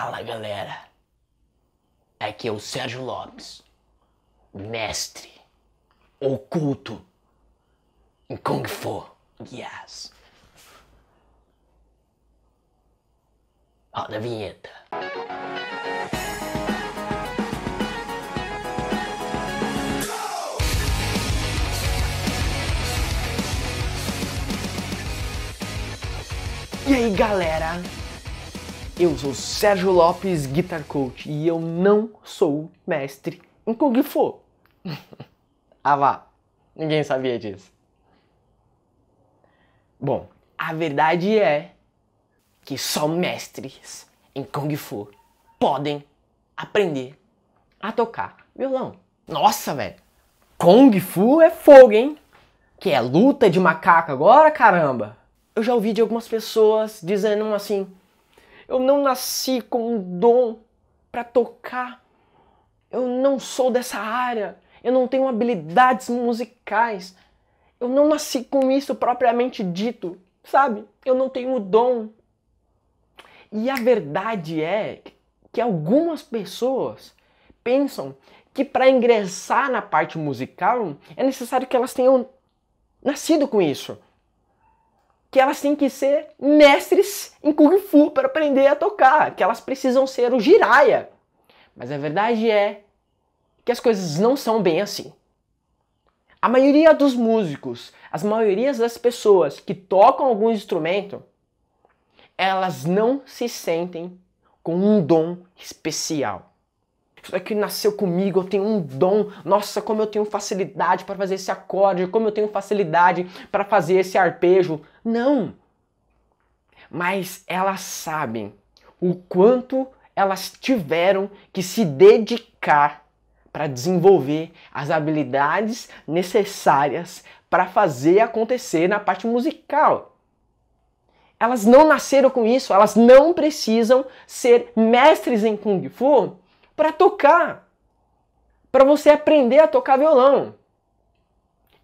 Fala galera, aqui é o Sérgio Lopes, mestre oculto em Kung Fu. Yes. Roda a vinheta. E aí galera, eu sou Sérgio Lopes, Guitar Coach, e eu não sou mestre em Kung Fu. ah vá, ninguém sabia disso. Bom, a verdade é que só mestres em Kung Fu podem aprender a tocar violão. Nossa, velho! Kung Fu é fogo, hein? Que é luta de macaco agora, caramba! Eu já ouvi de algumas pessoas dizendo assim: eu não nasci com um dom para tocar. Eu não sou dessa área. Eu não tenho habilidades musicais. Eu não nasci com isso propriamente dito, sabe? Eu não tenho o dom. E a verdade é que algumas pessoas pensam que para ingressar na parte musical é necessário que elas tenham nascido com isso que elas têm que ser mestres em Kung Fu para aprender a tocar, que elas precisam ser o Jiraya. Mas a verdade é que as coisas não são bem assim. A maioria dos músicos, as maiorias das pessoas que tocam algum instrumento, elas não se sentem com um dom especial. Isso daqui nasceu comigo, eu tenho um dom. Nossa, como eu tenho facilidade para fazer esse acorde, como eu tenho facilidade para fazer esse arpejo. Não! Mas elas sabem o quanto elas tiveram que se dedicar para desenvolver as habilidades necessárias para fazer acontecer na parte musical. Elas não nasceram com isso, elas não precisam ser mestres em Kung Fu para tocar, para você aprender a tocar violão.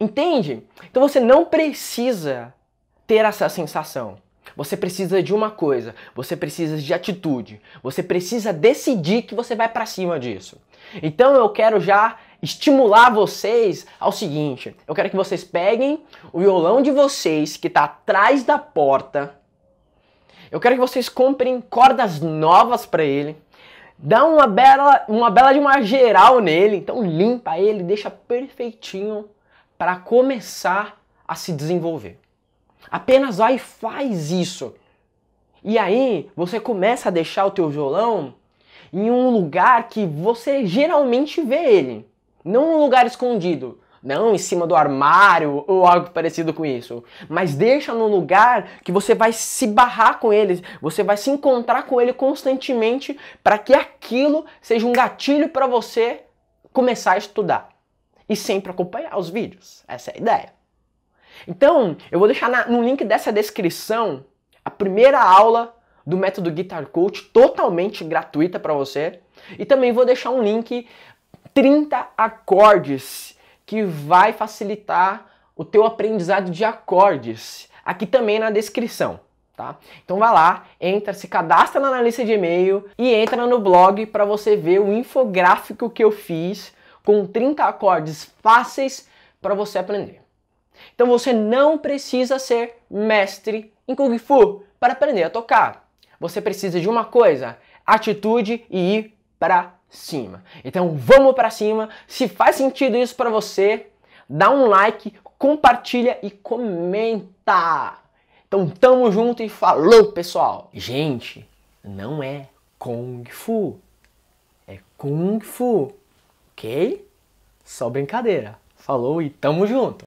Entende? Então você não precisa ter essa sensação. Você precisa de uma coisa, você precisa de atitude, você precisa decidir que você vai para cima disso. Então eu quero já estimular vocês ao seguinte: eu quero que vocês peguem o violão de vocês que está atrás da porta. Eu quero que vocês comprem cordas novas para ele dá uma bela, uma bela de uma geral nele, então limpa ele, deixa perfeitinho para começar a se desenvolver. Apenas vai e faz isso. E aí você começa a deixar o teu violão em um lugar que você geralmente vê ele, não um lugar escondido não em cima do armário ou algo parecido com isso, mas deixa no lugar que você vai se barrar com ele, você vai se encontrar com ele constantemente para que aquilo seja um gatilho para você começar a estudar e sempre acompanhar os vídeos. Essa é a ideia. Então, eu vou deixar na, no link dessa descrição a primeira aula do método Guitar Coach totalmente gratuita para você e também vou deixar um link 30 acordes que vai facilitar o teu aprendizado de acordes, aqui também na descrição, tá? Então vai lá, entra, se cadastra na lista de e-mail e entra no blog para você ver o infográfico que eu fiz com 30 acordes fáceis para você aprender. Então você não precisa ser mestre em Kung Fu para aprender a tocar. Você precisa de uma coisa, atitude e ir para cima. Então vamos para cima. Se faz sentido isso para você, dá um like, compartilha e comenta. Então tamo junto e falou, pessoal. Gente, não é kung fu. É kung fu. OK? Só brincadeira. Falou e tamo junto.